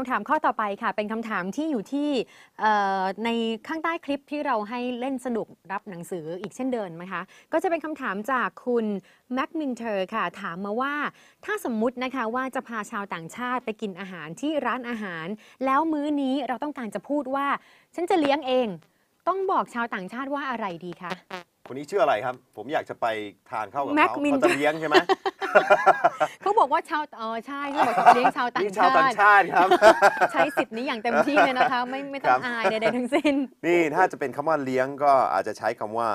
คำถามข้อต่อไปค่ะเป็นคำถามที่อยู่ที่ในข้างใต้คลิปที่เราให้เล่นสนุกรับหนังสืออีกเช่นเดิมนะคะ ก็จะเป็นคำถามจากคุณแม็กมินเทอร์ค่ะ ถามมาว่า ถ้าสมมุตินะคะว่าจะพาชาวต่างชาติไปกินอาหารที่ร้านอาหาร แล้วมื้อนี้เราต้องการจะพูดว่าฉันจะเลี้ยงเองต้องบอกชาวต่างชาติว่าอะไรดีคะคนนี้ชื่ออะไรครับ ผมอยากจะไปทานข้าวกับเขาเขาจะเลี้ยงใช่ไหมเขาบอกว่าชาวเออใช่เขาบอกเลี้ยงชาวต่างชาติชครับใช้สิทธิ์นี้อย่างเต็มที่เลยนะคะ ไม่ไม่ต้องอายใดๆทั้งสิ้น นี่ ถ้าจะเป็นคำว่าเลี้ยงก็อาจจะใช้คำว่า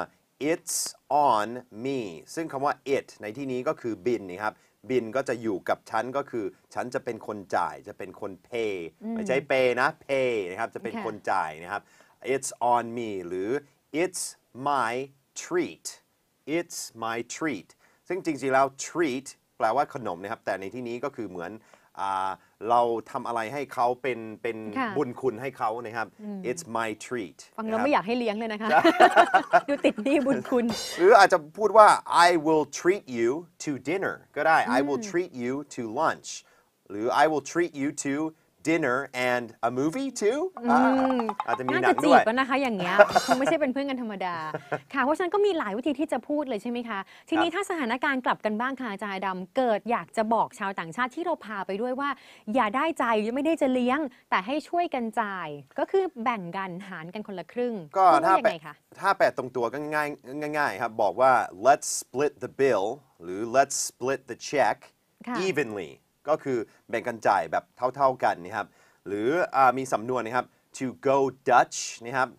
it's on me ซึ่งคำว่า it ในที่นี้ก็คือบินนะครับบินก็จะอยู่กับฉัน ก็คือ ฉันจะเป็นคนจ่ายจะเป็นคน pay ไม่ใช่ pay นะ pay นะครับจะเป็นคนจ่ายนะครับ it's on me หรือ it's my treat it's my treat ซึ่งจริงๆ แล้ว treat แปลว่าขนมนะครับ แต่ในที่นี้ก็คือเหมือนอเราทำอะไรให้เขาเป็นเป็นบุญคุณให้เขานะครับ it's my treat ฟังแล้วไม่อยากให้เลี้ยงเลยนะคะดูติดหนี้บุญคุณ หรืออาจจะพูดว่า I will treat you to dinner ก็ได้ I will treat you to lunch หรือ I will treat you to dinner and a movie too อาจจะมีหนัน่าจะจีด้วยบกันนะคะอย่างเงี้ยคงไม่ใช่เป็นเพื่อนกันธรรมดาค่ะเพราะฉะนั้นก็มีหลายวิธีที่จะพูดเลยใช่ไหมคะทีนี้ถ้าสถานการณ์กลับกันบ้างค่ะอาจารย์ดำเกิดอยากจะบอกชาวต่างชาติที่เราพาไปด้วยว่า อย่าได้ใจไม่ได้จะเลี้ยง แต่ให้ช่วยกันจ่าย ก็คือแบ่งกันหารกันคนละครึ่งก็ถ้างแปลไงคะถ้าแปลตรงตัวก็ง่ายง่ายครับบอกว่า let's split the bill หรือ let's split the check evenly ก็คือแบ่งกันจ่ายแบบเท่า ๆกันนะครับหรืออมีสำนวนนะครับ to go Dutch นะครับ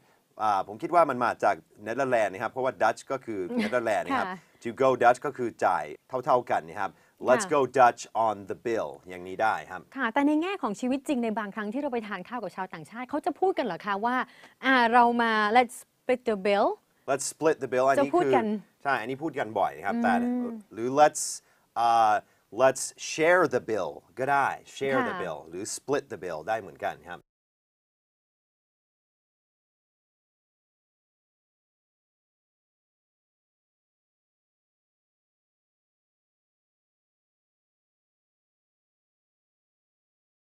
ผมคิดว่ามันมาจากเนเธอร์แลนด์นะครับเพราะว่า Dutch ก็คือเนเธอร์แลนด์นะครับ to go Dutch ก็คือจ่ายเท่า ๆกันนะครับ let's go Dutch on the bill อย่างนี้ได้ครับค่ะแต่ในแง่ของชีวิตจริงในบางครั้งที่เราไปทานข้าวกับชาวต่างชาติเขาจะพูดกันเหรอคะว่าเรามา let's split the bill let's split the bill อันนี้คือใช่อันนี้พูดกันบ่อยครับแต่หรือ let's uh, let's share the bill. Good eye. share the bill Do split the bill ได้เหมือนกันครับ